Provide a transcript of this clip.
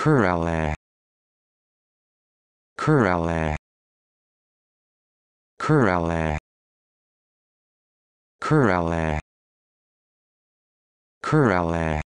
Kerala Kerala Kerala Kerala Kerala